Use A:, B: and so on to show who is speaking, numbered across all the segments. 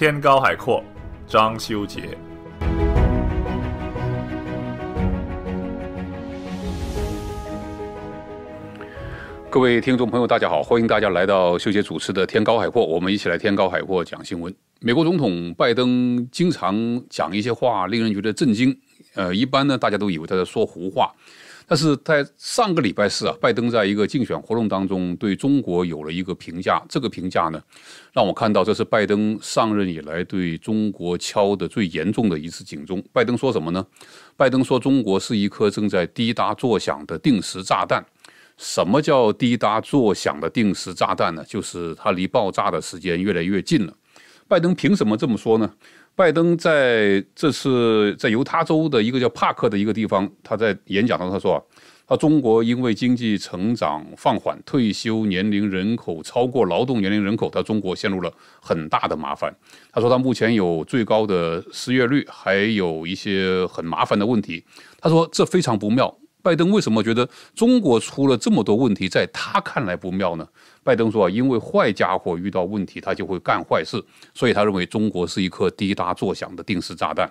A: 天高海阔，张修杰。各位听众朋友，大家好，欢迎大家来到修杰主持的《天高海阔》，我们一起来《天高海阔》讲新闻。美国总统拜登经常讲一些话，令人觉得震惊。呃，一般呢，大家都以为他在说胡话。但是在上个礼拜四啊，拜登在一个竞选活动当中对中国有了一个评价，这个评价呢，让我看到这是拜登上任以来对中国敲的最严重的一次警钟。拜登说什么呢？拜登说中国是一颗正在滴答作响的定时炸弹。什么叫滴答作响的定时炸弹呢？就是它离爆炸的时间越来越近了。拜登凭什么这么说呢？拜登在这次在犹他州的一个叫帕克的一个地方，他在演讲中他说啊，他中国因为经济成长放缓，退休年龄人口超过劳动年龄人口，他中国陷入了很大的麻烦。他说他目前有最高的失业率，还有一些很麻烦的问题。他说这非常不妙。拜登为什么觉得中国出了这么多问题，在他看来不妙呢？拜登说啊，因为坏家伙遇到问题，他就会干坏事，所以他认为中国是一颗滴答作响的定时炸弹。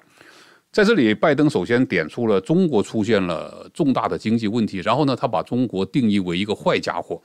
A: 在这里，拜登首先点出了中国出现了重大的经济问题，然后呢，他把中国定义为一个坏家伙。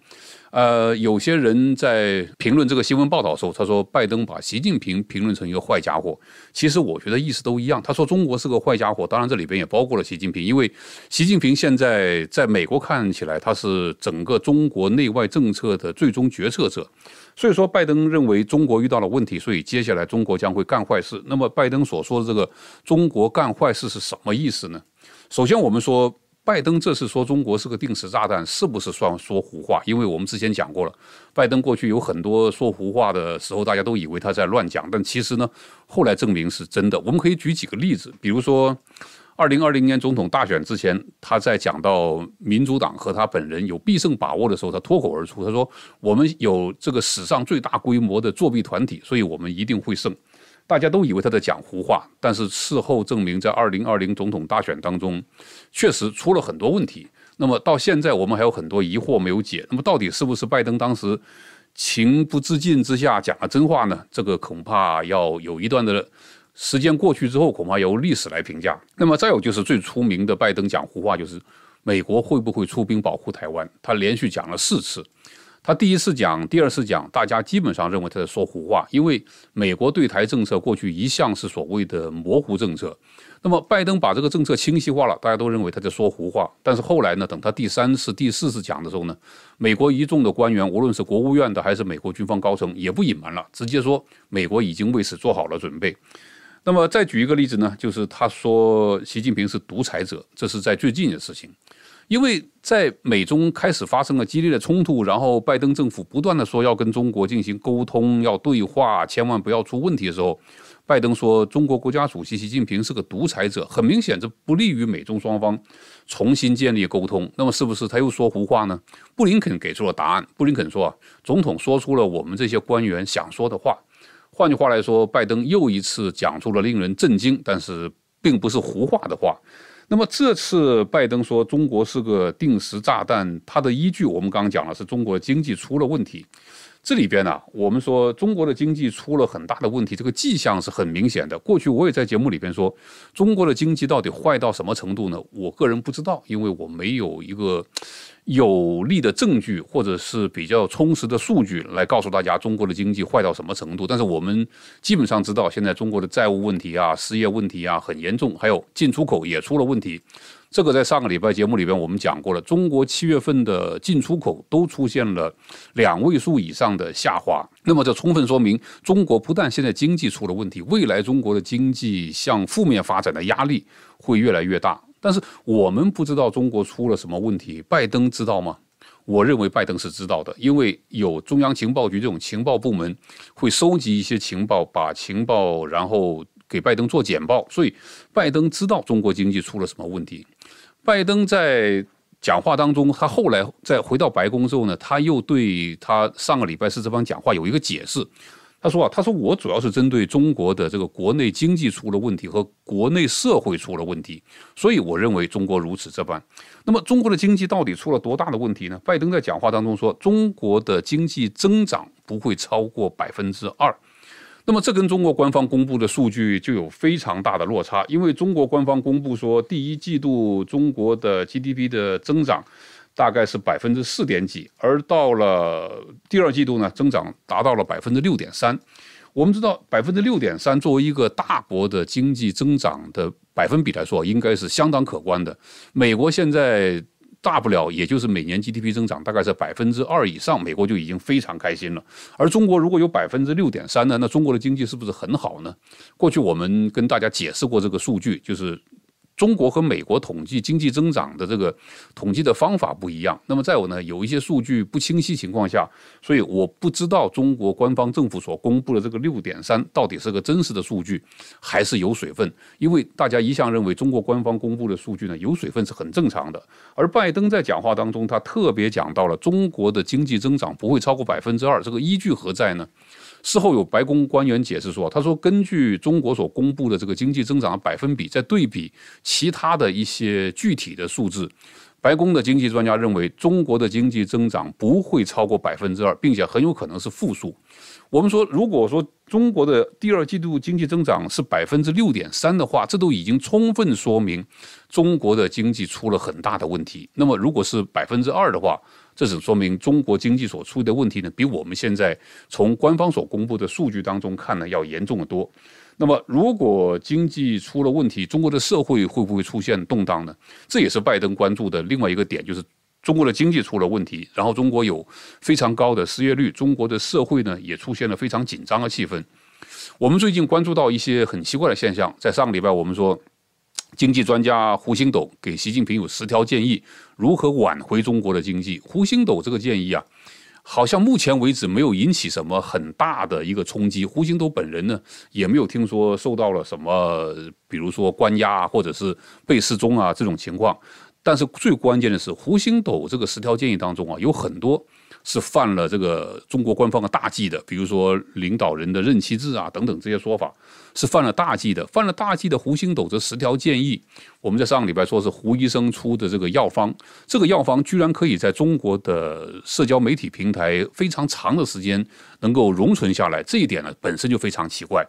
A: 呃，有些人在评论这个新闻报道的时候，他说拜登把习近平评论成一个坏家伙。其实我觉得意思都一样。他说中国是个坏家伙，当然这里边也包括了习近平，因为习近平现在在美国看起来他是整个中国内外政策的最终决策者。所以说，拜登认为中国遇到了问题，所以接下来中国将会干坏事。那么，拜登所说的这个中国干坏事是什么意思呢？首先，我们说。拜登这次说中国是个定时炸弹，是不是算说胡话？因为我们之前讲过了，拜登过去有很多说胡话的时候，大家都以为他在乱讲，但其实呢，后来证明是真的。我们可以举几个例子，比如说，二零二零年总统大选之前，他在讲到民主党和他本人有必胜把握的时候，他脱口而出，他说：“我们有这个史上最大规模的作弊团体，所以我们一定会胜。”大家都以为他在讲胡话，但是事后证明，在二零二零总统大选当中，确实出了很多问题。那么到现在，我们还有很多疑惑没有解。那么到底是不是拜登当时情不自禁之下讲了真话呢？这个恐怕要有一段的时间过去之后，恐怕由历史来评价。那么再有就是最出名的拜登讲胡话，就是美国会不会出兵保护台湾？他连续讲了四次。他第一次讲，第二次讲，大家基本上认为他在说胡话，因为美国对台政策过去一向是所谓的模糊政策。那么拜登把这个政策清晰化了，大家都认为他在说胡话。但是后来呢，等他第三次、第四次讲的时候呢，美国一众的官员，无论是国务院的还是美国军方高层，也不隐瞒了，直接说美国已经为此做好了准备。那么再举一个例子呢，就是他说习近平是独裁者，这是在最近的事情，因为在美中开始发生了激烈的冲突，然后拜登政府不断的说要跟中国进行沟通、要对话，千万不要出问题的时候，拜登说中国国家主席习近平是个独裁者，很明显这不利于美中双方重新建立沟通。那么是不是他又说胡话呢？布林肯给出了答案，布林肯说啊，总统说出了我们这些官员想说的话。换句话来说，拜登又一次讲出了令人震惊，但是并不是胡话的话。那么这次拜登说中国是个定时炸弹，他的依据我们刚刚讲了，是中国经济出了问题。这里边呢，我们说中国的经济出了很大的问题，这个迹象是很明显的。过去我也在节目里边说，中国的经济到底坏到什么程度呢？我个人不知道，因为我没有一个有力的证据或者是比较充实的数据来告诉大家中国的经济坏到什么程度。但是我们基本上知道，现在中国的债务问题啊、失业问题啊很严重，还有进出口也出了问题。这个在上个礼拜节目里边我们讲过了，中国七月份的进出口都出现了两位数以上的下滑，那么这充分说明中国不但现在经济出了问题，未来中国的经济向负面发展的压力会越来越大。但是我们不知道中国出了什么问题，拜登知道吗？我认为拜登是知道的，因为有中央情报局这种情报部门会收集一些情报，把情报然后给拜登做简报，所以拜登知道中国经济出了什么问题。拜登在讲话当中，他后来在回到白宫之后呢，他又对他上个礼拜四这番讲话有一个解释。他说啊，他说我主要是针对中国的这个国内经济出了问题和国内社会出了问题，所以我认为中国如此这般。那么中国的经济到底出了多大的问题呢？拜登在讲话当中说，中国的经济增长不会超过百分之二。那么这跟中国官方公布的数据就有非常大的落差，因为中国官方公布说，第一季度中国的 GDP 的增长，大概是百分之四点几，而到了第二季度呢，增长达到了百分之六点三。我们知道，百分之六点三作为一个大国的经济增长的百分比来说，应该是相当可观的。美国现在。大不了也就是每年 GDP 增长大概是百分之二以上，美国就已经非常开心了。而中国如果有百分之六点三呢，那中国的经济是不是很好呢？过去我们跟大家解释过这个数据，就是。中国和美国统计经济增长的这个统计的方法不一样。那么再有呢，有一些数据不清晰情况下，所以我不知道中国官方政府所公布的这个六点三到底是个真实的数据，还是有水分。因为大家一向认为中国官方公布的数据呢有水分是很正常的。而拜登在讲话当中，他特别讲到了中国的经济增长不会超过百分之二，这个依据何在呢？事后有白宫官员解释说：“他说，根据中国所公布的这个经济增长百分比，在对比其他的一些具体的数字。”白宫的经济专家认为，中国的经济增长不会超过百分之二，并且很有可能是负数。我们说，如果说中国的第二季度经济增长是百分之六点三的话，这都已经充分说明中国的经济出了很大的问题。那么，如果是百分之二的话，这只说明中国经济所出的问题呢，比我们现在从官方所公布的数据当中看呢，要严重的多。那么，如果经济出了问题，中国的社会会不会出现动荡呢？这也是拜登关注的另外一个点，就是中国的经济出了问题，然后中国有非常高的失业率，中国的社会呢也出现了非常紧张的气氛。我们最近关注到一些很奇怪的现象，在上个礼拜我们说，经济专家胡星斗给习近平有十条建议，如何挽回中国的经济。胡星斗这个建议啊。好像目前为止没有引起什么很大的一个冲击，胡星斗本人呢也没有听说受到了什么，比如说关押啊，或者是被失踪啊这种情况。但是最关键的是，胡星斗这个十条建议当中啊，有很多。是犯了这个中国官方的大忌的，比如说领导人的任期制啊，等等这些说法是犯了大忌的。犯了大忌的胡星斗这十条建议，我们在上个礼拜说是胡医生出的这个药方，这个药方居然可以在中国的社交媒体平台非常长的时间能够容存下来，这一点呢本身就非常奇怪。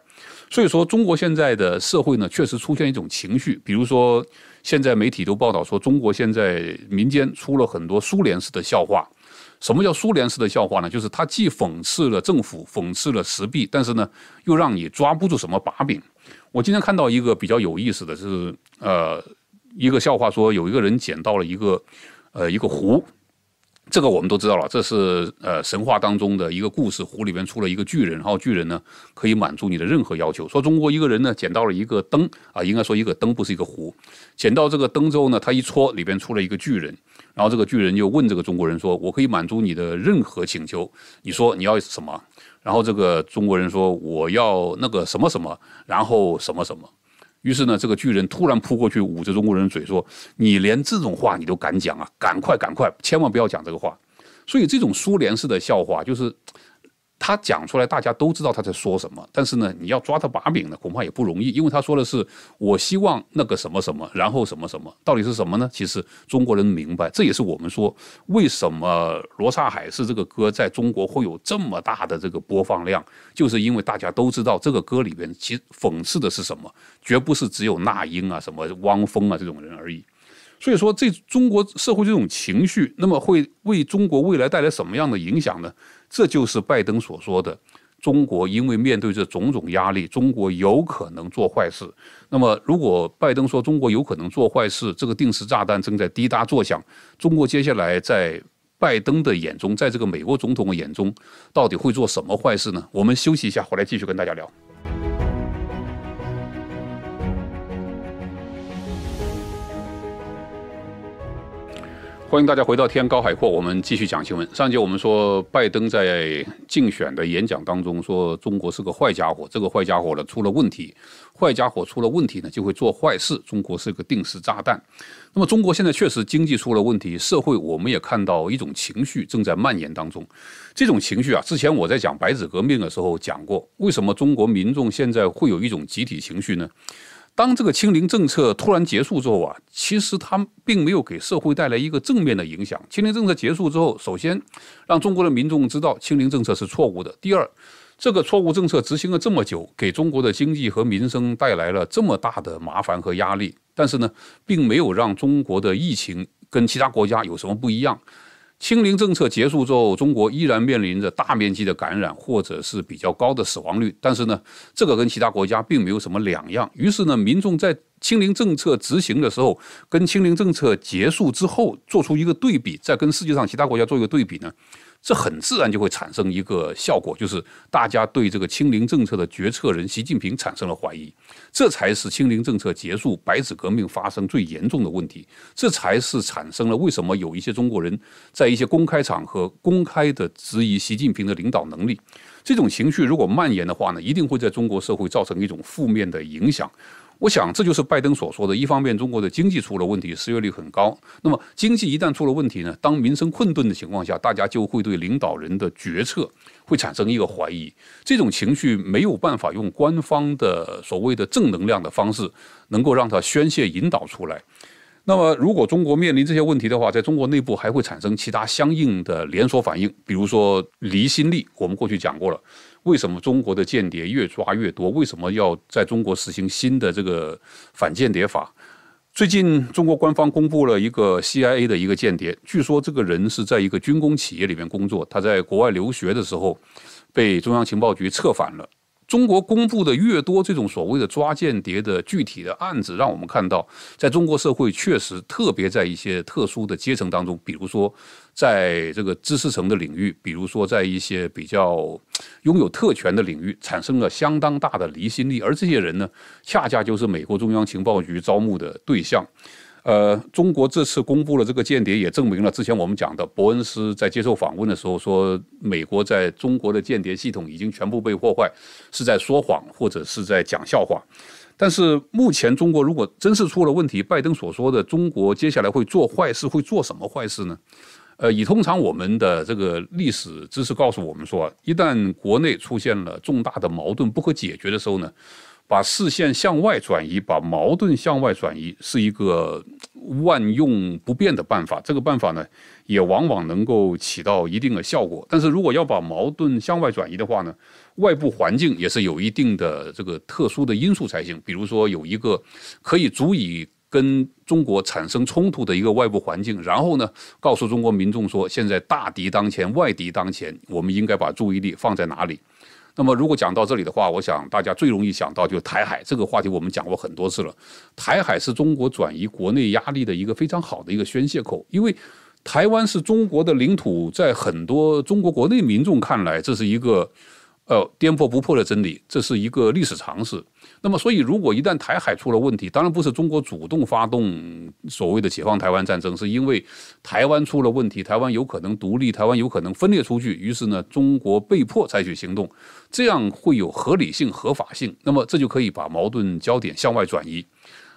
A: 所以说，中国现在的社会呢确实出现一种情绪，比如说现在媒体都报道说中国现在民间出了很多苏联式的笑话。什么叫苏联式的笑话呢？就是它既讽刺了政府，讽刺了时弊，但是呢，又让你抓不住什么把柄。我今天看到一个比较有意思的是，呃，一个笑话说，有一个人捡到了一个，呃，一个壶。这个我们都知道了，这是呃神话当中的一个故事，湖里面出了一个巨人，然后巨人呢可以满足你的任何要求。说中国一个人呢捡到了一个灯啊，应该说一个灯不是一个湖，捡到这个灯之后呢，他一戳里边出了一个巨人，然后这个巨人就问这个中国人说：“我可以满足你的任何请求，你说你要什么？”然后这个中国人说：“我要那个什么什么，然后什么什么。”于是呢，这个巨人突然扑过去，捂着中国人嘴说：“你连这种话你都敢讲啊！赶快，赶快，千万不要讲这个话。”所以，这种苏联式的笑话就是。他讲出来，大家都知道他在说什么。但是呢，你要抓他把柄呢，恐怕也不容易，因为他说的是“我希望那个什么什么，然后什么什么”，到底是什么呢？其实中国人明白，这也是我们说为什么《罗刹海市》这个歌在中国会有这么大的这个播放量，就是因为大家都知道这个歌里边其实讽刺的是什么，绝不是只有那英啊、什么汪峰啊这种人而已。所以说，这中国社会这种情绪，那么会为中国未来带来什么样的影响呢？这就是拜登所说的，中国因为面对这种种压力，中国有可能做坏事。那么，如果拜登说中国有可能做坏事，这个定时炸弹正在滴答作响。中国接下来在拜登的眼中，在这个美国总统的眼中，到底会做什么坏事呢？我们休息一下，回来继续跟大家聊。欢迎大家回到天高海阔，我们继续讲新闻。上节我们说，拜登在竞选的演讲当中说，中国是个坏家伙，这个坏家伙呢出了问题，坏家伙出了问题呢就会做坏事，中国是个定时炸弹。那么中国现在确实经济出了问题，社会我们也看到一种情绪正在蔓延当中。这种情绪啊，之前我在讲白纸革命的时候讲过，为什么中国民众现在会有一种集体情绪呢？当这个清零政策突然结束之后啊，其实它并没有给社会带来一个正面的影响。清零政策结束之后，首先让中国的民众知道清零政策是错误的。第二，这个错误政策执行了这么久，给中国的经济和民生带来了这么大的麻烦和压力，但是呢，并没有让中国的疫情跟其他国家有什么不一样。清零政策结束之后，中国依然面临着大面积的感染或者是比较高的死亡率，但是呢，这个跟其他国家并没有什么两样。于是呢，民众在清零政策执行的时候，跟清零政策结束之后做出一个对比，再跟世界上其他国家做一个对比呢。这很自然就会产生一个效果，就是大家对这个清零政策的决策人习近平产生了怀疑，这才是清零政策结束、白纸革命发生最严重的问题，这才是产生了为什么有一些中国人在一些公开场合公开的质疑习近平的领导能力，这种情绪如果蔓延的话呢，一定会在中国社会造成一种负面的影响。我想，这就是拜登所说的：一方面，中国的经济出了问题，失业率很高；那么，经济一旦出了问题呢？当民生困顿的情况下，大家就会对领导人的决策会产生一个怀疑。这种情绪没有办法用官方的所谓的正能量的方式能够让它宣泄引导出来。那么，如果中国面临这些问题的话，在中国内部还会产生其他相应的连锁反应，比如说离心力。我们过去讲过了。为什么中国的间谍越抓越多？为什么要在中国实行新的这个反间谍法？最近中国官方公布了一个 CIA 的一个间谍，据说这个人是在一个军工企业里面工作，他在国外留学的时候被中央情报局策反了。中国公布的越多这种所谓的抓间谍的具体的案子，让我们看到，在中国社会确实特别在一些特殊的阶层当中，比如说在这个知识层的领域，比如说在一些比较拥有特权的领域，产生了相当大的离心力。而这些人呢，恰恰就是美国中央情报局招募的对象。呃，中国这次公布了这个间谍，也证明了之前我们讲的伯恩斯在接受访问的时候说，美国在中国的间谍系统已经全部被破坏，是在说谎或者是在讲笑话。但是目前中国如果真是出了问题，拜登所说的中国接下来会做坏事，会做什么坏事呢？呃，以通常我们的这个历史知识告诉我们说，一旦国内出现了重大的矛盾不可解决的时候呢？把视线向外转移，把矛盾向外转移，是一个万用不变的办法。这个办法呢，也往往能够起到一定的效果。但是如果要把矛盾向外转移的话呢，外部环境也是有一定的这个特殊的因素才行。比如说，有一个可以足以跟中国产生冲突的一个外部环境，然后呢，告诉中国民众说，现在大敌当前，外敌当前，我们应该把注意力放在哪里？那么，如果讲到这里的话，我想大家最容易想到就是台海这个话题，我们讲过很多次了。台海是中国转移国内压力的一个非常好的一个宣泄口，因为台湾是中国的领土，在很多中国国内民众看来，这是一个。呃，颠破不破的真理，这是一个历史常识。那么，所以如果一旦台海出了问题，当然不是中国主动发动所谓的解放台湾战争，是因为台湾出了问题，台湾有可能独立，台湾有可能分裂出去，于是呢，中国被迫采取行动，这样会有合理性、合法性。那么，这就可以把矛盾焦点向外转移。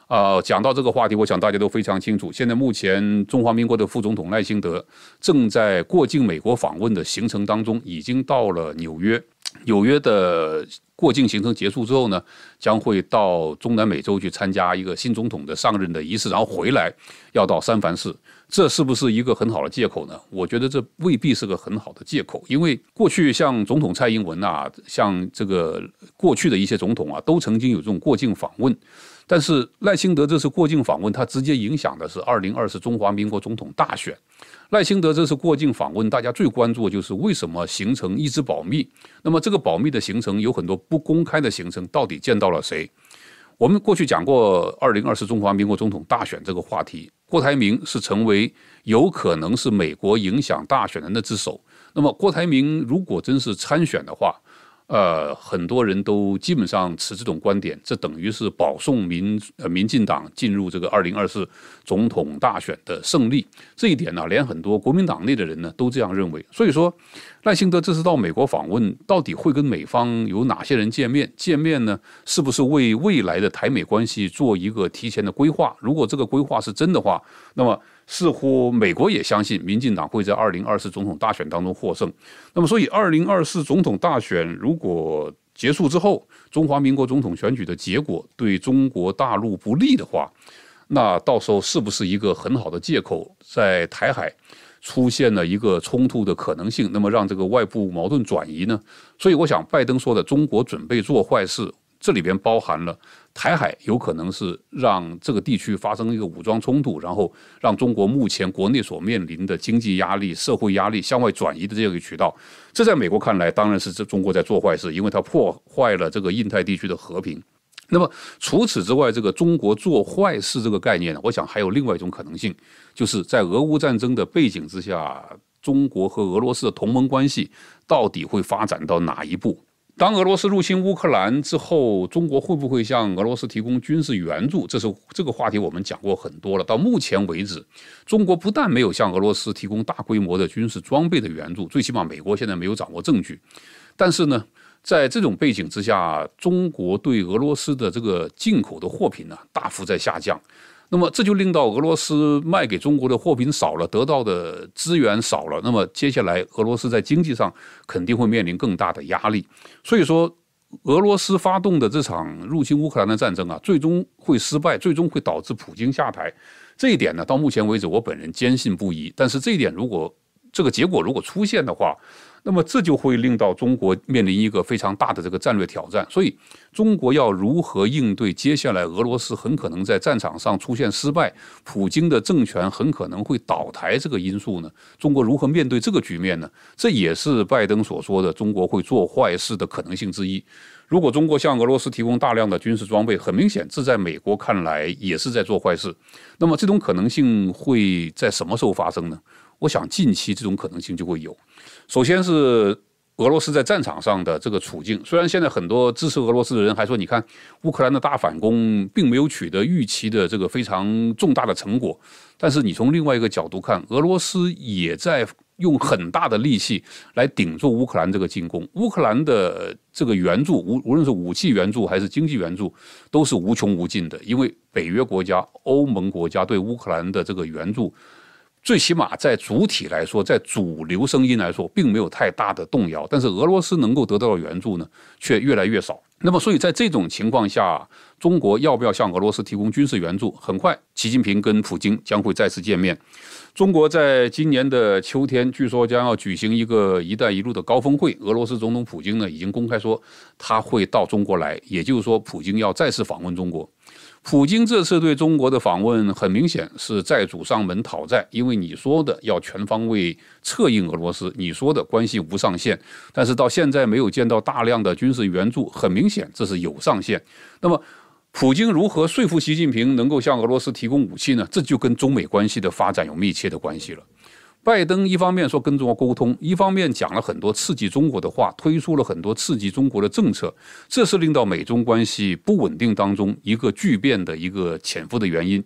A: 啊，讲到这个话题，我想大家都非常清楚。现在目前，中华民国的副总统赖清德正在过境美国访问的行程当中，已经到了纽约。纽约的。过境行程结束之后呢，将会到中南美洲去参加一个新总统的上任的仪式，然后回来要到三藩市，这是不是一个很好的借口呢？我觉得这未必是个很好的借口，因为过去像总统蔡英文啊，像这个过去的一些总统啊，都曾经有这种过境访问，但是赖清德这次过境访问，它直接影响的是二零二四中华民国总统大选。赖清德这次过境访问，大家最关注就是为什么行程一直保密？那么这个保密的行程有很多。不公开的行程到底见到了谁？我们过去讲过二零二四中华民国总统大选这个话题，郭台铭是成为有可能是美国影响大选的那只手。那么郭台铭如果真是参选的话，呃，很多人都基本上持这种观点，这等于是保送民呃民进党进入这个二零二四总统大选的胜利。这一点呢，连很多国民党内的人呢都这样认为。所以说，赖幸德这次到美国访问，到底会跟美方有哪些人见面？见面呢，是不是为未来的台美关系做一个提前的规划？如果这个规划是真的话，那么。似乎美国也相信民进党会在二零二四总统大选当中获胜。那么，所以二零二四总统大选如果结束之后，中华民国总统选举的结果对中国大陆不利的话，那到时候是不是一个很好的借口，在台海出现了一个冲突的可能性？那么让这个外部矛盾转移呢？所以，我想拜登说的“中国准备做坏事”。这里边包含了台海有可能是让这个地区发生一个武装冲突，然后让中国目前国内所面临的经济压力、社会压力向外转移的这样一个渠道。这在美国看来，当然是这中国在做坏事，因为它破坏了这个印太地区的和平。那么除此之外，这个中国做坏事这个概念呢，我想还有另外一种可能性，就是在俄乌战争的背景之下，中国和俄罗斯的同盟关系到底会发展到哪一步？当俄罗斯入侵乌克兰之后，中国会不会向俄罗斯提供军事援助？这是这个话题我们讲过很多了。到目前为止，中国不但没有向俄罗斯提供大规模的军事装备的援助，最起码美国现在没有掌握证据。但是呢，在这种背景之下，中国对俄罗斯的这个进口的货品呢，大幅在下降。那么这就令到俄罗斯卖给中国的货品少了，得到的资源少了。那么接下来俄罗斯在经济上肯定会面临更大的压力。所以说，俄罗斯发动的这场入侵乌克兰的战争啊，最终会失败，最终会导致普京下台。这一点呢，到目前为止我本人坚信不疑。但是这一点如果这个结果如果出现的话，那么这就会令到中国面临一个非常大的这个战略挑战，所以中国要如何应对接下来俄罗斯很可能在战场上出现失败，普京的政权很可能会倒台这个因素呢？中国如何面对这个局面呢？这也是拜登所说的中国会做坏事的可能性之一。如果中国向俄罗斯提供大量的军事装备，很明显这在美国看来也是在做坏事。那么这种可能性会在什么时候发生呢？我想近期这种可能性就会有。首先是俄罗斯在战场上的这个处境，虽然现在很多支持俄罗斯的人还说，你看乌克兰的大反攻并没有取得预期的这个非常重大的成果，但是你从另外一个角度看，俄罗斯也在用很大的力气来顶住乌克兰这个进攻。乌克兰的这个援助，无无论是武器援助还是经济援助，都是无穷无尽的，因为北约国家、欧盟国家对乌克兰的这个援助。最起码在主体来说，在主流声音来说，并没有太大的动摇。但是俄罗斯能够得到的援助呢，却越来越少。那么，所以在这种情况下，中国要不要向俄罗斯提供军事援助？很快，习近平跟普京将会再次见面。中国在今年的秋天，据说将要举行一个“一带一路”的高峰会。俄罗斯总统普京呢，已经公开说他会到中国来，也就是说，普京要再次访问中国。普京这次对中国的访问，很明显是债主上门讨债，因为你说的要全方位策应俄罗斯，你说的关系无上限，但是到现在没有见到大量的军事援助，很明显这是有上限。那么，普京如何说服习近平能够向俄罗斯提供武器呢？这就跟中美关系的发展有密切的关系了。拜登一方面说跟中国沟通，一方面讲了很多刺激中国的话，推出了很多刺激中国的政策，这是令到美中关系不稳定当中一个巨变的一个潜伏的原因。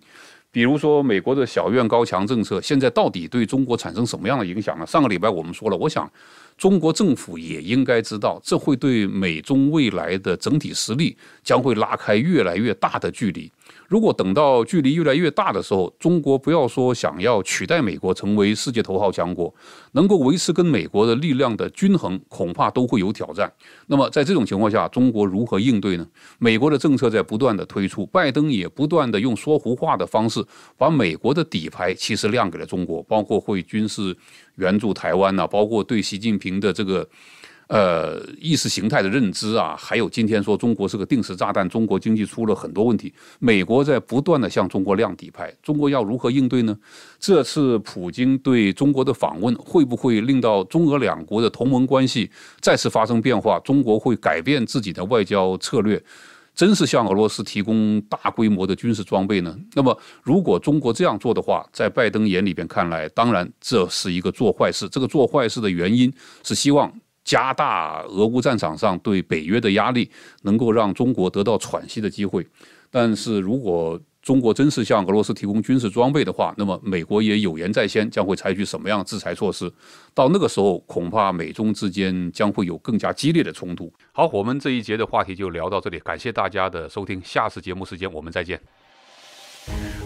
A: 比如说美国的小院高墙政策，现在到底对中国产生什么样的影响呢？上个礼拜我们说了，我想中国政府也应该知道，这会对美中未来的整体实力将会拉开越来越大的距离。如果等到距离越来越大的时候，中国不要说想要取代美国成为世界头号强国，能够维持跟美国的力量的均衡，恐怕都会有挑战。那么在这种情况下，中国如何应对呢？美国的政策在不断的推出，拜登也不断的用说胡话的方式，把美国的底牌其实亮给了中国，包括会军事援助台湾呐，包括对习近平的这个。呃，意识形态的认知啊，还有今天说中国是个定时炸弹，中国经济出了很多问题，美国在不断的向中国亮底牌，中国要如何应对呢？这次普京对中国的访问会不会令到中俄两国的同盟关系再次发生变化？中国会改变自己的外交策略，真是向俄罗斯提供大规模的军事装备呢？那么，如果中国这样做的话，在拜登眼里边看来，当然这是一个做坏事。这个做坏事的原因是希望。加大俄乌战场上对北约的压力，能够让中国得到喘息的机会。但是如果中国真是向俄罗斯提供军事装备的话，那么美国也有言在先，将会采取什么样的制裁措施？到那个时候，恐怕美中之间将会有更加激烈的冲突。好，我们这一节的话题就聊到这里，感谢大家的收听，下次节目时间我们再见。